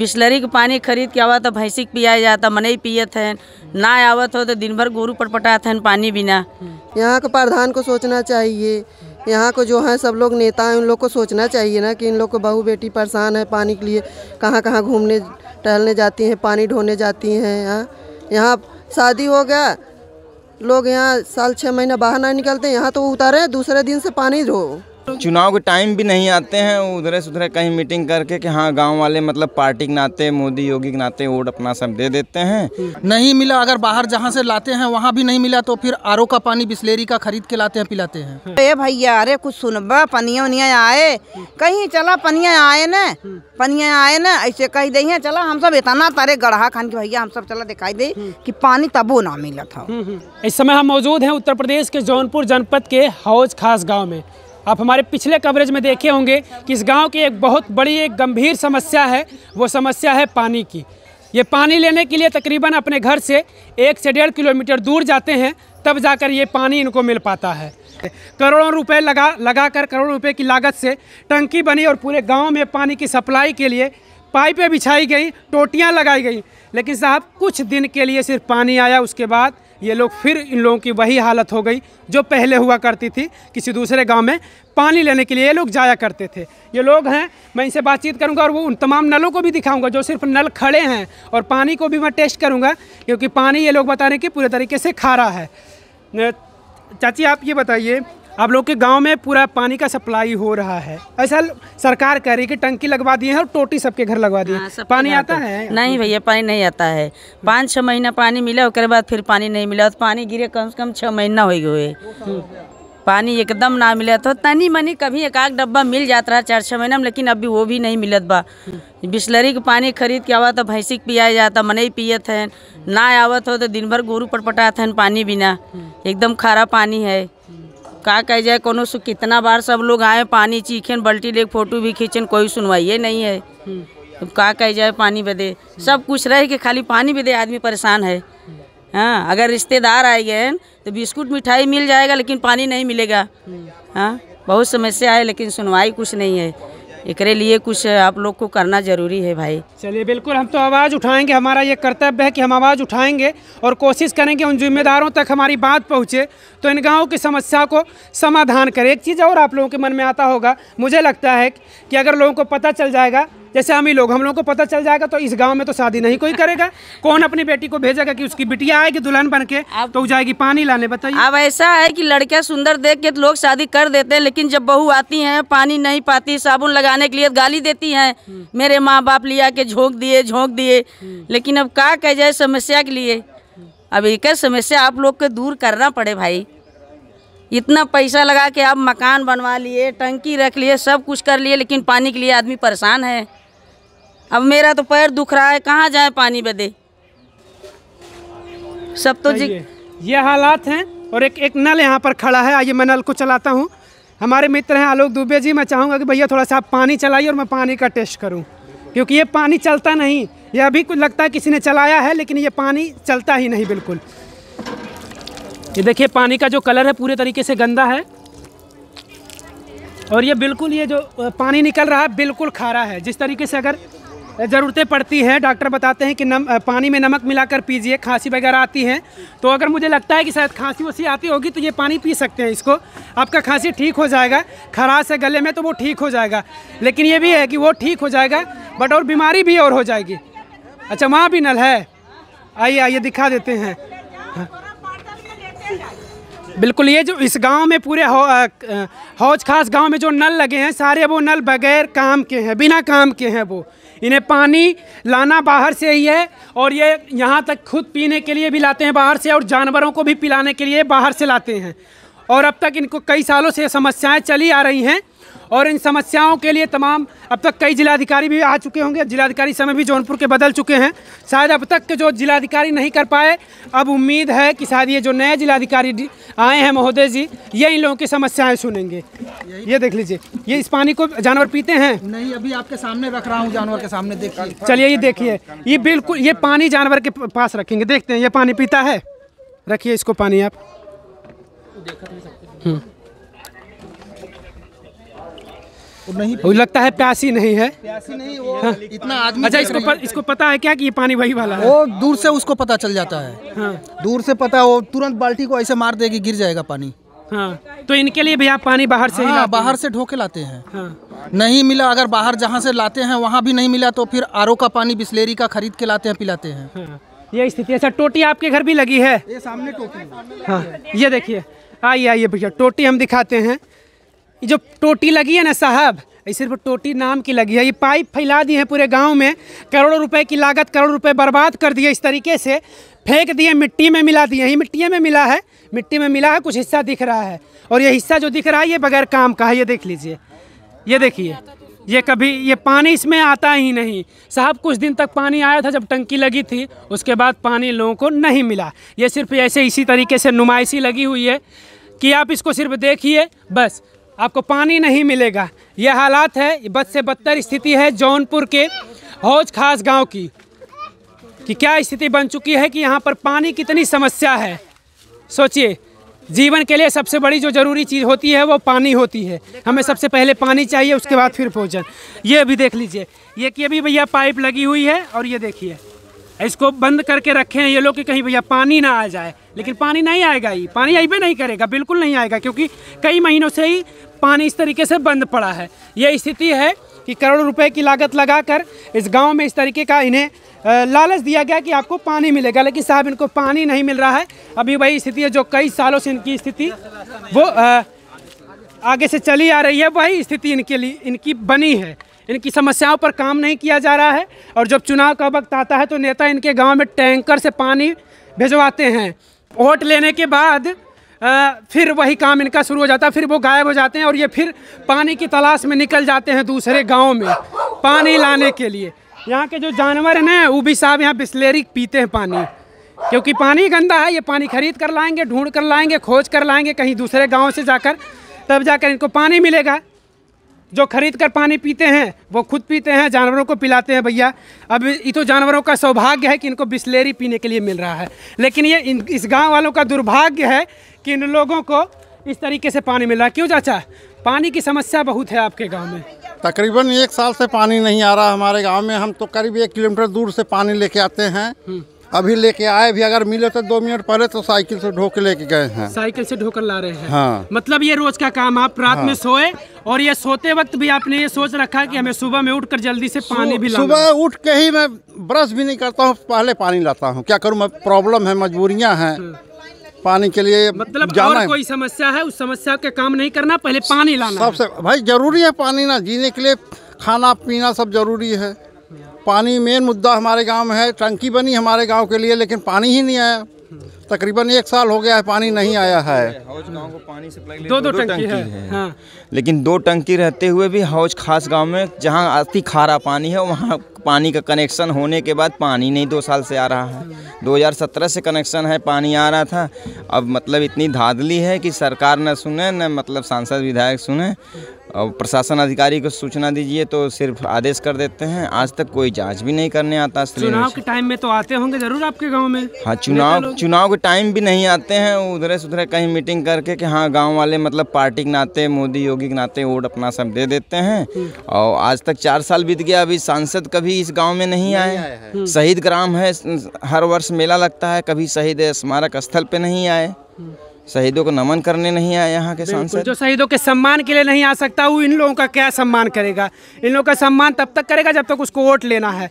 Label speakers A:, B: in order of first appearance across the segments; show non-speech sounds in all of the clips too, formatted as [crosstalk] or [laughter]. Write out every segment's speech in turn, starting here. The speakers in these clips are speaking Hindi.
A: बिस्लरी के पानी खरीद के आवा तो भैंसी के पिया जाता मनई पियत है ना आवत हो तो दिन भर गोरू पटपटात है पानी बिना
B: यहाँ के प्रधान को सोचना चाहिए यहाँ को जो है सब लोग नेता हैं उन लोग को सोचना चाहिए ना कि इन लोग को बहू बेटी परेशान है पानी के लिए कहाँ कहाँ घूमने टहलने जाती हैं पानी ढोने जाती हैं यहाँ यहाँ शादी हो गया लोग यहाँ साल छः महीना बाहर ना निकलते यहाँ तो उतारे दूसरे दिन से पानी धो
C: चुनाव के टाइम भी नहीं आते हैं उधर से उधर कहीं मीटिंग करके कि हाँ गांव वाले मतलब पार्टी के नाते मोदी योगी के नाते वोट अपना सब दे देते हैं नहीं मिला अगर बाहर जहाँ से लाते हैं वहाँ भी नहीं मिला तो फिर आर का पानी बिस्लेरी का खरीद के लाते हैं पिलाते हैं
D: अरे भैया अरे कुछ सुनबा पनिया उनिया आए कहीं चला पनिया आए न पनिया आए न ऐसे कही दही है चला हम सब इतना तारे गढ़ा खान के भैया हम सब चला दिखाई दे कि पानी तबो ना मिला
E: था हम्म, हम्म। इस समय हम मौजूद हैं उत्तर प्रदेश के जौनपुर जनपद के हौज खास गाँव में आप हमारे पिछले कवरेज में देखे होंगे कि इस गांव की एक बहुत बड़ी एक गंभीर समस्या है वो समस्या है पानी की ये पानी लेने के लिए तकरीबन अपने घर से एक से डेढ़ किलोमीटर दूर जाते हैं तब जाकर ये पानी इनको मिल पाता है करोड़ों रुपए लगा लगा कर करोड़ों रुपए की लागत से टंकी बनी और पूरे गांव में पानी की सप्लाई के लिए पाइपें बिछाई गई टोटियाँ लगाई गई लेकिन साहब कुछ दिन के लिए सिर्फ पानी आया उसके बाद ये लोग फिर इन लोगों की वही हालत हो गई जो पहले हुआ करती थी किसी दूसरे गांव में पानी लेने के लिए ये लोग जाया करते थे ये लोग हैं मैं इनसे बातचीत करूंगा और वो उन तमाम नलों को भी दिखाऊंगा जो सिर्फ नल खड़े हैं और पानी को भी मैं टेस्ट करूंगा क्योंकि पानी ये लोग बता रहे हैं कि पूरे तरीके से खा रहा है चाची आप ये बताइए आप लोग के गांव में पूरा पानी का सप्लाई हो रहा है ऐसा सरकार कह रही है कि टंकी लगवा दिए हैं और टोटी सबके घर लगवा दिए हाँ, पानी आता तो- है नहीं भैया
A: पानी नहीं आता है पाँच छः महीना पानी मिला उसके बाद फिर पानी नहीं मिला तो पानी गिरे कम से कम छः महीना हो गए पानी एकदम ना मिला तो तनी मनी कभी एक आध डब्बा मिल जाता रहा चार छः महीना में लेकिन अभी वो भी नहीं मिलत बा बिस्लरी के पानी खरीद के आवा तो भैंसी के पिया जाता मन ही पिए थे ना आवत हो तो दिन भर गोरू पटपटा थे पानी बिना एकदम खारा पानी है का कह जाए को कितना बार सब लोग आए पानी चीखें बल्टी ले फोटो भी खींचें कोई सुनवाइए नहीं है अब का कह जाए पानी बदे सब कुछ रह के खाली पानी बदे आदमी परेशान है हाँ अगर रिश्तेदार आए गए तो बिस्कुट मिठाई मिल जाएगा लेकिन पानी नहीं मिलेगा हाँ बहुत समस्या है लेकिन सुनवाई कुछ नहीं है एक लिए कुछ आप लोग को करना जरूरी है भाई
E: चलिए बिल्कुल हम तो आवाज़ उठाएंगे हमारा ये कर्तव्य है कि हम आवाज़ उठाएंगे और कोशिश करेंगे उन जिम्मेदारों तक हमारी बात पहुँचे तो इन गाँव की समस्या को समाधान करें एक चीज़ और आप लोगों के मन में आता होगा मुझे लगता है कि अगर लोगों को पता चल जाएगा जैसे हम ही लोग हम लोगों को पता चल जाएगा तो इस गाँव में तो शादी नहीं कोई करेगा [laughs] कौन अपनी बेटी को भेजेगा कि उसकी बिटिया आएगी दुल्हन बन के तो जाएगी पानी लाने बताइए अब ऐसा है कि लड़कियाँ सुंदर देख के तो लोग शादी कर देते हैं लेकिन
A: जब बहू आती है पानी नहीं पाती साबुन लगाने के लिए गाली देती हैं हम्म। मेरे माँ बाप लिया के झोंक दिए झोंक दिए हम्म। लेकिन अब का कह जाए समस्या के लिए हम्म। अब एक समस्या आप लोग को दूर करना पड़े भाई इतना पैसा लगा के आप मकान बनवा लिए टंकी रख लिए सब कुछ कर लिए लेकिन पानी के लिए आदमी परेशान है अब मेरा तो पैर दुख रहा है कहाँ जाए पानी बदे
E: सब तो जी ये हालात हैं और एक एक नल यहाँ पर खड़ा है आइए मैं नल को चलाता हूँ हमारे मित्र हैं आलोक दुबे जी मैं चाहूँगा कि भैया थोड़ा सा आप पानी चलाइए और मैं पानी का टेस्ट करूँ क्योंकि ये पानी चलता नहीं ये अभी कुछ लगता है किसी ने चलाया है लेकिन ये पानी चलता ही नहीं बिल्कुल ये देखिए पानी का जो कलर है पूरे तरीके से गंदा है और ये बिल्कुल ये जो पानी निकल रहा है बिल्कुल खारा है जिस तरीके से अगर ज़रूरतें पड़ती हैं डॉक्टर बताते हैं कि नम पानी में नमक मिलाकर पीजिए खांसी वगैरह आती है तो अगर मुझे लगता है कि शायद खांसी वसी आती होगी तो ये पानी पी सकते हैं इसको आपका खांसी ठीक हो जाएगा खराश है गले में तो वो ठीक हो जाएगा लेकिन ये भी है कि वो ठीक हो जाएगा बट और बीमारी भी और हो जाएगी अच्छा वहाँ भी नल है आइए आइए दिखा देते हैं बिल्कुल ये जो इस गांव में पूरे हौज खास गांव में जो नल लगे हैं सारे वो नल बगैर काम के हैं बिना काम के हैं वो इन्हें पानी लाना बाहर से ही है और ये यहाँ तक खुद पीने के लिए भी लाते हैं बाहर से और जानवरों को भी पिलाने के लिए बाहर से लाते हैं और अब तक इनको कई सालों से समस्याएं चली आ रही हैं और इन समस्याओं के लिए तमाम अब तक कई जिलाधिकारी भी आ चुके होंगे जिलाधिकारी समय भी जौनपुर के बदल चुके हैं शायद अब तक के जो जिलाधिकारी नहीं कर पाए अब उम्मीद है कि शायद ये जो नए जिलाधिकारी आए हैं महोदय जी ये इन लोगों की समस्याएँ सुनेंगे ये देख लीजिए ये इस पानी को जानवर पीते हैं
C: नहीं अभी आपके सामने रख रहा हूँ जानवर के सामने देखिए
E: चलिए ये देखिए ये बिल्कुल ये पानी जानवर के पास रखेंगे देखते हैं ये पानी पीता है रखिए इसको पानी आप देख तो सकते हैं हम्म। नहीं वो लगता है प्यासी नहीं है
C: प्यासी नहीं वो हाँ। इतना आदमी अच्छा इसको प,
E: इसको पता है क्या कि ये पानी वही वाला है वो दूर से उसको पता चल जाता है हाँ। दूर से पता
C: वो तुरंत बाल्टी को ऐसे मार देगी गिर जाएगा पानी हाँ तो
E: इनके लिए भी आप पानी बाहर से हाँ, बाहर से ढोके लाते हैं हाँ। नहीं मिला अगर बाहर जहाँ से
C: लाते हैं वहाँ भी नहीं मिला तो फिर आर
E: का पानी बिस्लेरी का खरीद के लाते हैं पिलाते हैं हाँ। ये स्थिति है अच्छा, सर टोटी आपके घर भी लगी है ये सामने टोटी हाँ ये देखिए आइए आइए भैया टोटी हम दिखाते हैं ये जो टोटी लगी है ना साहब ये सिर्फ टोटी नाम की लगी है ये पाइप फैला दिए हैं पूरे गांव में करोड़ों रुपए की लागत करोड़ों रुपए बर्बाद कर दिए इस तरीके से फेंक दिए मिट्टी में मिला दिए यही मिट्टी में मिला है मिट्टी में मिला है कुछ हिस्सा दिख रहा है और ये हिस्सा जो दिख रहा है ये बगैर काम का है ये देख लीजिए ये देखिए ये कभी ये पानी इसमें आता ही नहीं साहब कुछ दिन तक पानी आया था जब टंकी लगी थी उसके बाद पानी लोगों को नहीं मिला ये सिर्फ ऐसे इसी तरीके से नुमाइशी लगी हुई है कि आप इसको सिर्फ देखिए बस आपको पानी नहीं मिलेगा यह हालात है बद से बदतर स्थिति है जौनपुर के हौज खास गांव की कि क्या स्थिति बन चुकी है कि यहाँ पर पानी कितनी समस्या है सोचिए जीवन के लिए सबसे बड़ी जो ज़रूरी चीज़ होती है वो पानी होती है हमें सबसे पहले पानी चाहिए उसके बाद फिर भोजन ये अभी देख लीजिए ये कि अभी भैया पाइप लगी हुई है और ये देखिए इसको बंद करके रखे हैं ये लोग कि कहीं भैया पानी ना आ जाए लेकिन पानी नहीं आएगा ये पानी अभी भी नहीं करेगा बिल्कुल नहीं आएगा क्योंकि कई महीनों से ही पानी इस तरीके से बंद पड़ा है ये स्थिति है कि करोड़ों रुपए की लागत लगाकर इस गांव में इस तरीके का इन्हें लालच दिया गया कि आपको पानी मिलेगा लेकिन साहब इनको पानी नहीं मिल रहा है अभी वही स्थिति है जो कई सालों से इनकी स्थिति वो आ, आगे से चली आ रही है वही स्थिति इनके लिए इनकी बनी है इनकी समस्याओं पर काम नहीं किया जा रहा है और जब चुनाव का वक्त आता है तो नेता इनके गाँव में टैंकर से पानी भिजवाते हैं वोट लेने के बाद फिर वही काम इनका शुरू हो जाता है फिर वो गायब हो जाते हैं और ये फिर पानी की तलाश में निकल जाते हैं दूसरे गाँव में पानी लाने के लिए यहाँ के जो जानवर हैं ना वो भी साहब यहाँ बिस्लेरी पीते हैं पानी क्योंकि पानी गंदा है ये पानी खरीद कर लाएंगे ढूंढ कर लाएंगे खोज कर लाएंगे कहीं दूसरे गांव से जाकर तब जाकर इनको पानी मिलेगा जो खरीद कर पानी पीते हैं वो खुद पीते हैं जानवरों को पिलाते हैं भैया अब ये तो जानवरों का सौभाग्य है कि इनको बिस्लेरी पीने के लिए मिल रहा है लेकिन ये इन, इस गांव वालों का दुर्भाग्य है कि इन लोगों को इस तरीके से पानी मिल रहा है क्यों चाचा पानी की
C: समस्या बहुत है आपके गाँव में तकरीबन एक साल से पानी नहीं आ रहा हमारे गाँव में हम तो करीब एक किलोमीटर दूर से पानी लेके आते हैं हम्म। अभी लेके आए भी अगर मिले तो दो मिनट पहले तो साइकिल से ढोके लेके गए हैं साइकिल से ढोकर ला रहे हैं हाँ मतलब ये रोज का काम आप रात हाँ। में सोए
E: और ये सोते वक्त भी आपने ये सोच रखा कि हमें सुबह में उठकर जल्दी से पानी भी सुबह
C: उठ के ही मैं ब्रश भी नहीं करता हूँ पहले पानी लाता हूँ क्या करूँ मैं प्रॉब्लम है मजबूरिया है हाँ। पानी के लिए मतलब जाना और कोई
E: समस्या है उस समस्या का काम नहीं करना पहले पानी लाना सबसे
C: भाई जरूरी है पानी ना जीने के लिए खाना पीना सब जरूरी है पानी मेन मुद्दा हमारे गांव में है टंकी बनी हमारे गांव के लिए लेकिन पानी ही नहीं आया तकरीबन एक साल हो गया है पानी नहीं आया है दो दो, टंकी, है, हाँ। लेकिन दो टंकी रहते हुए भी हौज खास गांव में जहां अति खारा पानी है वहां पानी का कनेक्शन होने के बाद पानी नहीं दो साल से आ रहा है 2017 से कनेक्शन है पानी आ रहा था अब मतलब इतनी धाधली है कि सरकार न सुने न मतलब सांसद विधायक सुने और प्रशासन अधिकारी को सूचना दीजिए तो सिर्फ आदेश कर देते हैं आज तक कोई जांच भी नहीं करने आता चुनाव के
E: टाइम में तो आते होंगे जरूर आपके गांव में
C: हाँ चुनाव चुनाव के टाइम भी नहीं आते हैं उधर से उधर कहीं मीटिंग करके कि हाँ गांव वाले मतलब पार्टी के नाते मोदी योगी के नाते वोट अपना सब दे देते हैं और आज तक चार साल बीत गया अभी सांसद कभी इस गाँव में नहीं आए हम्म। शहीद ग्राम है हम्म, हर वर्ष मेला लगता है कभी शहीद स्मारक स्थल पर नहीं आए हम्म। शहीदों को नमन करने नहीं आया यहाँ के सांसद जो
E: शहीदों के सम्मान के लिए नहीं आ सकता वो इन लोगों का क्या सम्मान करेगा इन लोगों का सम्मान तब तक करेगा जब तक उसको वोट लेना है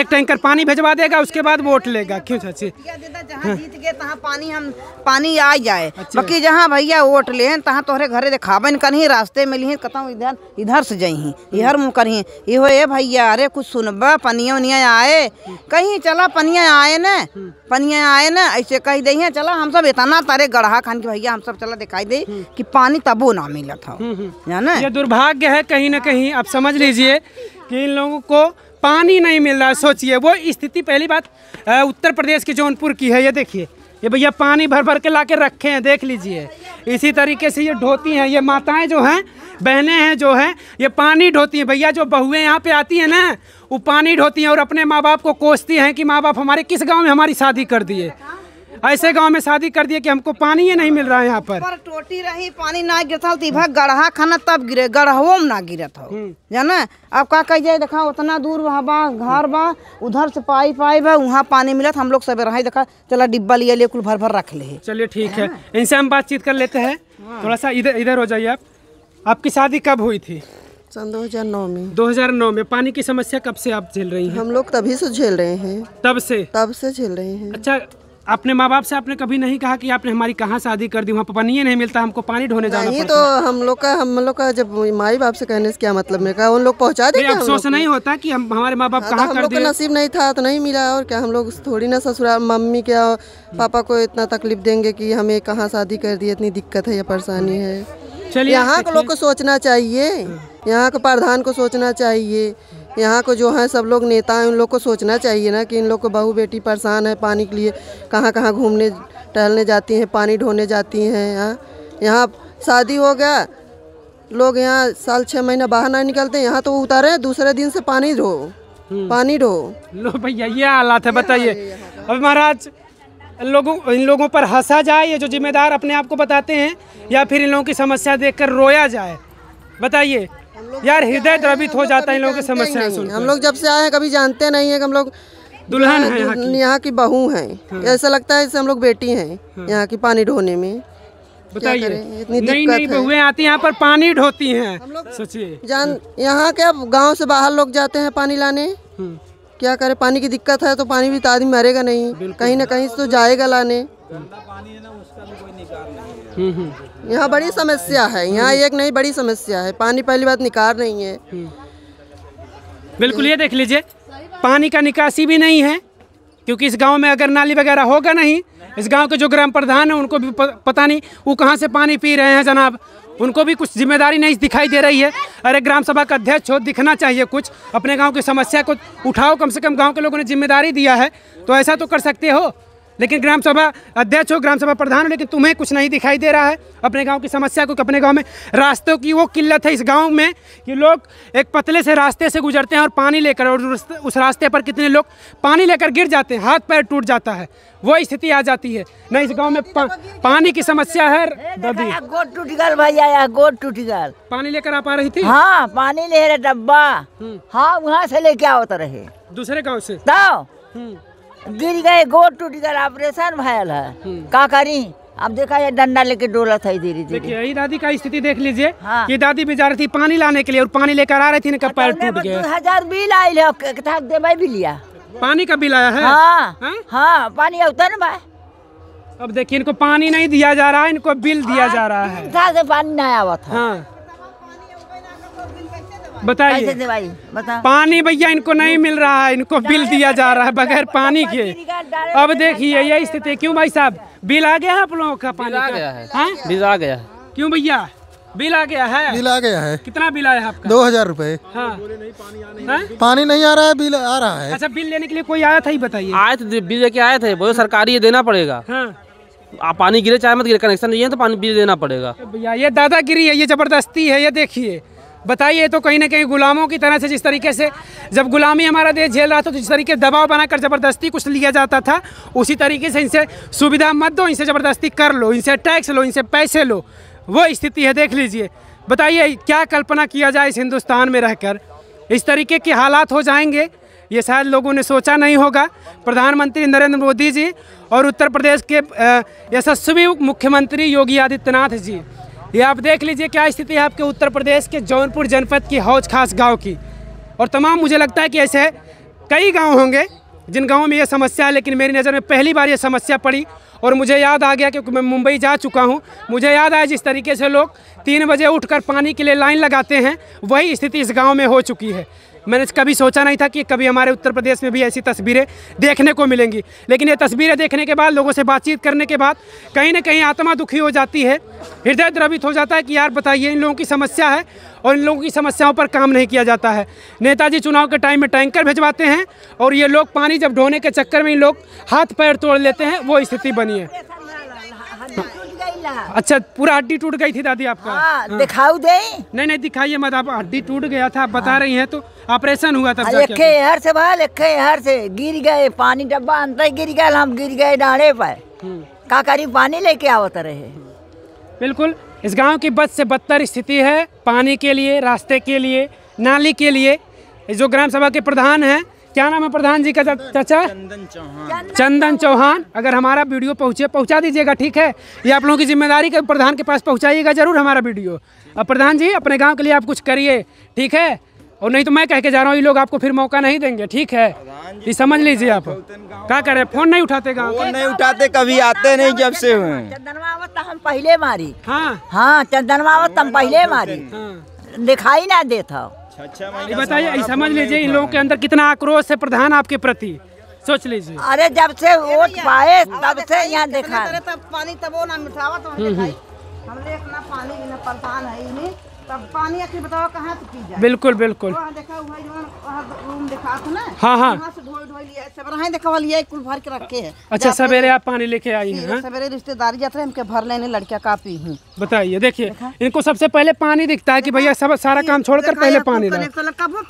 E: एक टैंकर पानी भिजवा देगा उसके बाद वोट लेगा क्यों चाची जहाँ जीत गए
D: तहाँ पानी हम पानी आ जाए अच्छा। बाकी जहाँ भैया वोट ले तहाँ तोहरे घरे देखाबन कहीं रास्ते में लिहे कतौ इधर इधर से जही इधर मुँह कहीं इहो ए भैया अरे कुछ सुनबा पनिया उनिया आए कहीं चला पनिया आए न पनिया आए न ऐसे कह दही चला हम सब इतना तारे गढ़ा खान की भैया हम सब चला दिखाई दे कि पानी तबो ना मिला था जाना
E: हम्म, हम्म। ये दुर्भाग्य है कहीं ना कहीं आप समझ लीजिए कि इन लोगों को पानी नहीं मिल रहा सोचिए वो स्थिति पहली बात उत्तर प्रदेश के जौनपुर की है ये देखिए ये भैया पानी भर भर के ला के रखे हैं देख लीजिए इसी तरीके से ये ढोती हैं ये माताएं जो हैं बहनें हैं जो हैं ये पानी ढोती हैं भैया जो बहुएं यहाँ पे आती हैं ना वो पानी ढोती हैं और अपने माँ बाप को कोसती हैं कि माँ बाप हमारे किस गांव में हमारी शादी कर दिए ऐसे गांव में शादी कर दिए कि हमको पानी ही नहीं मिल रहा है यहाँ पर
D: टोटी रही पानी ना गिरता तो भा गढ़ा खाना तब गिरे गढ़ो में ना गिरत हो हम्म। जाना अब क्या कह जाए देखा उतना दूर वहाँ बा घर बा उधर से पाई पाई बा वहाँ पानी मिलत हम लोग सब रहा देखा चला डिब्बा लिया लिए कुल भर भर रख ले
E: चलिए ठीक है हाँ। इनसे हम बातचीत कर लेते हैं हाँ। थोड़ा सा इधर इधर हो जाइए आप आपकी शादी कब हुई थी सन 2009 में 2009 में पानी की समस्या कब से आप झेल रही हैं हम लोग
B: तभी से झेल रहे हैं
E: तब से तब से झेल रहे हैं अच्छा अपने माँ बाप से आपने कभी नहीं कहा कि आपने हमारी कहाँ शादी कर दी वहाँ पानी नहीं मिलता हमको पानी ढोने जाना नहीं तो
B: हम लोग का हम लोग का जब माई बाप से कहने से क्या मतलब मेरे उन लोग पहुँचा दे अफसोस
E: नहीं होता की हम हमारे माँ बाप हाँ, तो कहाँ कर दिए नसीब
B: नहीं था तो नहीं मिला और क्या हम लोग थोड़ी ना ससुराल मम्मी क्या पापा को इतना तकलीफ देंगे कि हमें कहाँ शादी कर दी इतनी दिक्कत है या परेशानी है चलिए यहाँ के लोग को सोचना चाहिए यहाँ के प्रधान को सोचना चाहिए यहाँ को जो है सब लोग नेता हैं उन लोग को सोचना चाहिए ना कि इन लोग को बहू बेटी परेशान है पानी के लिए कहाँ कहाँ घूमने टहलने जाती हैं पानी ढोने जाती हैं यहाँ यहाँ शादी हो गया लोग यहाँ साल छः महीना बाहर ना निकलते यहाँ तो उतारे दूसरे दिन से पानी ढो हम्म। पानी ढो
E: लो भैया ये हालात है बताइए अब महाराज लोगों इन लोगों पर हंसा जाए ये जो जिम्मेदार अपने आप को बताते हैं या फिर इन लोगों की समस्या देखकर रोया जाए बताइए यार हृदय द्रवित हो जाता है इन लोगों की समस्या हम लोग जब से आए हैं कभी जानते नहीं
B: है हम लोग दुल्हन है यहाँ की बहू है हाँ। ऐसा लगता है हम लोग बेटी है हाँ। यहाँ की पानी ढोने में बताइए नई नई बहुएं
E: आती यहाँ पर पानी ढोती हैं सोचिए जान
B: यहाँ के अब गांव से बाहर लोग जाते हैं पानी लाने हाँ। क्या करें पानी की दिक्कत है तो पानी भी तो आदमी मरेगा नहीं कहीं ना कहीं तो जाएगा लाने पानी है ना
E: उसका भी कोई निकाल नहीं यहाँ
B: बड़ी समस्या है यहाँ एक नहीं बड़ी समस्या है पानी पहली बात निकाल नहीं है
E: बिल्कुल ये देख लीजिए पानी का निकासी भी नहीं है क्योंकि इस गांव में अगर नाली वगैरह होगा नहीं इस गांव के जो ग्राम प्रधान है उनको भी पता नहीं वो कहाँ से पानी पी रहे हैं जनाब उनको भी कुछ जिम्मेदारी नहीं दिखाई दे रही है अरे ग्राम सभा का अध्यक्ष हो दिखना चाहिए कुछ अपने गांव की समस्या को उठाओ कम से कम गांव के लोगों ने जिम्मेदारी दिया है तो ऐसा तो कर सकते हो लेकिन ग्राम सभा अध्यक्ष हो ग्राम सभा प्रधान हो लेकिन तुम्हें कुछ नहीं दिखाई दे रहा है अपने गाँव की समस्या को अपने गाँव में रास्तों की वो किल्लत है इस गाँव में कि लोग एक पतले से रास्ते से गुजरते हैं और पानी लेकर और उस रास्ते पर कितने लोग पानी लेकर गिर जाते हैं हाथ पैर टूट जाता है वो स्थिति आ जाती है न इस गाँव में पा, पानी की समस्या है दादी गोद टूट गल आया गोद टूट गल पानी लेकर आ पा रही थी हाँ पानी ले रहे डब्बा हम्म। हाँ वहाँ से लेके आओ तो रहे दूसरे
D: गाँव से तो गिर गए गोड़ टूट गया ऑपरेशन भयल है हम्म। का करी
E: अब देखा है डंडा लेके डोला था धीरे धीरे देखिए यही दादी का स्थिति देख लीजिए हाँ। ये दादी भी जा रही थी पानी लाने के लिए और पानी लेकर आ रही थी इनका अच्छा, पैर टूट गया हजार बिल आये देवे भी लिया
A: पानी का बिल आया है हाँ,
E: हाँ? हाँ पानी उतर भाई अब देखिए इनको पानी नहीं दिया जा रहा है इनको बिल दिया हाँ, जा रहा है से पानी नहीं आवा था हाँ। बताइए
A: बता। पानी
E: भैया इनको नहीं मिल रहा है इनको बिल दिया जा रहा है बगैर पानी के अब देखिए यही स्थिति क्यों भाई साहब बिल आ गया है आप लोगों का पानी आ गया है हाँ? बिल आ गया है क्यों भैया बिल आ गया है बिल आ गया है कितना बिल आया आपका दो हजार
C: रूपए हाँ। हाँ? पानी नहीं आ रहा है बिल आ रहा है अच्छा
E: बिल लेने के लिए कोई आया था ही बताइए आए थे बिल लेके आए थे बोले सरकारी ये देना पड़ेगा आप पानी गिरे चाहे मत गिरे कनेक्शन नहीं है तो पानी बिल देना पड़ेगा भैया ये दादागिरी है ये जबरदस्ती है ये देखिए बताइए तो कहीं ना कहीं गुलामों की तरह से जिस तरीके से जब गुलामी हमारा देश झेल रहा था तो जिस तरीके दबाव बनाकर ज़बरदस्ती कुछ लिया जाता था उसी तरीके से इनसे सुविधा मत दो इनसे ज़बरदस्ती कर लो इनसे टैक्स लो इनसे पैसे लो वो स्थिति है देख लीजिए बताइए क्या कल्पना किया जाए इस हिंदुस्तान में रहकर इस तरीके के हालात हो जाएंगे ये शायद लोगों ने सोचा नहीं होगा प्रधानमंत्री नरेंद्र मोदी जी और उत्तर प्रदेश के यशस्वी मुख्यमंत्री योगी आदित्यनाथ जी ये आप देख लीजिए क्या स्थिति है आपके उत्तर प्रदेश के जौनपुर जनपद की हौज खास गाँव की और तमाम मुझे लगता है कि ऐसे कई गाँव होंगे जिन गाँव में ये समस्या है लेकिन मेरी नज़र में पहली बार ये समस्या पड़ी और मुझे याद आ गया क्योंकि मैं मुंबई जा चुका हूँ मुझे याद आया जिस तरीके से लोग तीन बजे उठकर पानी के लिए लाइन लगाते हैं वही स्थिति इस गाँव में हो चुकी है मैंने कभी सोचा नहीं था कि कभी हमारे उत्तर प्रदेश में भी ऐसी तस्वीरें देखने को मिलेंगी लेकिन ये तस्वीरें देखने के बाद लोगों से बातचीत करने के बाद कहीं ना कहीं आत्मा दुखी हो जाती है हृदय द्रवित हो जाता है कि यार बताइए इन लोगों की समस्या है और इन लोगों की समस्याओं पर काम नहीं किया जाता है नेताजी चुनाव के टाइम में टैंकर भिजवाते हैं और ये लोग पानी जब ढोने के चक्कर में इन लोग हाथ पैर तोड़ लेते हैं वो स्थिति बनी है गई अच्छा पूरा हड्डी टूट गई थी दादी आपका हाँ, हाँ। दिखाऊ दे नहीं नहीं दिखाइए मत आप हड्डी टूट गया था आप बता हाँ। रही हैं तो ऑपरेशन हुआ था लिखे
B: हर से भाई लिखे
D: हर से गिर गए पानी डब्बा अंतर गिर गए हम गिर गए डाड़े पर हम्म। का करी पानी लेके आवत रहे
E: बिल्कुल इस गांव की बद से बदतर स्थिति है पानी के लिए रास्ते के लिए नाली के लिए जो ग्राम सभा के प्रधान हैं क्या नाम है प्रधान जी का चाचा चंदन चौहान चंदन चौहान अगर हमारा वीडियो पहुँचे पहुँचा दीजिएगा ठीक है ये आप लोगों की जिम्मेदारी के प्रधान के पास पहुँचाइएगा जरूर हमारा वीडियो अब प्रधान जी अपने गाँव के लिए आप कुछ करिए ठीक है और नहीं तो मैं कह के जा रहा हूँ ये लोग आपको फिर मौका नहीं देंगे ठीक है ये समझ लीजिए आप क्या करें फोन नहीं उठाते फोन नहीं उठाते कभी आते नहीं जब से
C: हम
E: पहले मारी हाँ हाँ चंदनमावत हम पहले मारी दिखाई ना देता
C: बताइए समझ लीजिए इन लोगों के
E: अंदर कितना आक्रोश है प्रधान आपके प्रति सोच लीजिए अरे
D: जब से वोट पाए तब से यहाँ देखा पानी वो ना मिठावा तो हमने हम्म, हम्म। पानी है पानी आके बताओ कहाँ से पी जाए बिल्कुल बिल्कुल हाँ हाँ कुल भर के रखे है
E: अच्छा सवेरे आप पानी लेके आई है हाँ?
D: सवेरे रिश्तेदारी जाते हमके भर लेने लड़किया का पी हूँ
E: बताइए देखिए इनको सबसे पहले पानी दिखता है की भैया सब सारा काम छोड़ कर पहले पानी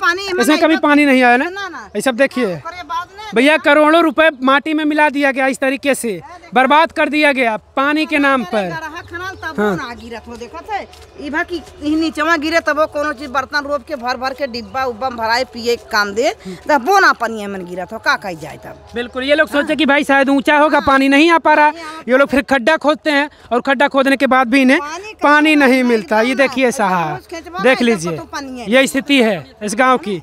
D: पानी इसमें कभी पानी नहीं
E: आया ना ये सब देखिए हाँ, भैया करोड़ों रुपए माटी में मिला दिया गया इस तरीके से बर्बाद कर दिया गया पानी के नाम पर हाँ। ना
D: गिरत हो देखो गिरे तबो कोनो चीज बर्तन रोप के भर भर के डिब्बा उब्बा भराए पिए काम दे तब वो ना पानी मन गिरा हो का कही जाए तब
E: बिल्कुल ये लोग हाँ। सोचे कि भाई शायद ऊंचा होगा हाँ। पानी नहीं आ पा रहा ये लोग फिर खड्डा खोदते हैं और खड्डा खोदने के बाद भी इन्हें पानी नहीं मिलता ये देखिए साहब देख लीजिए तो ये स्थिति है इस गाँव की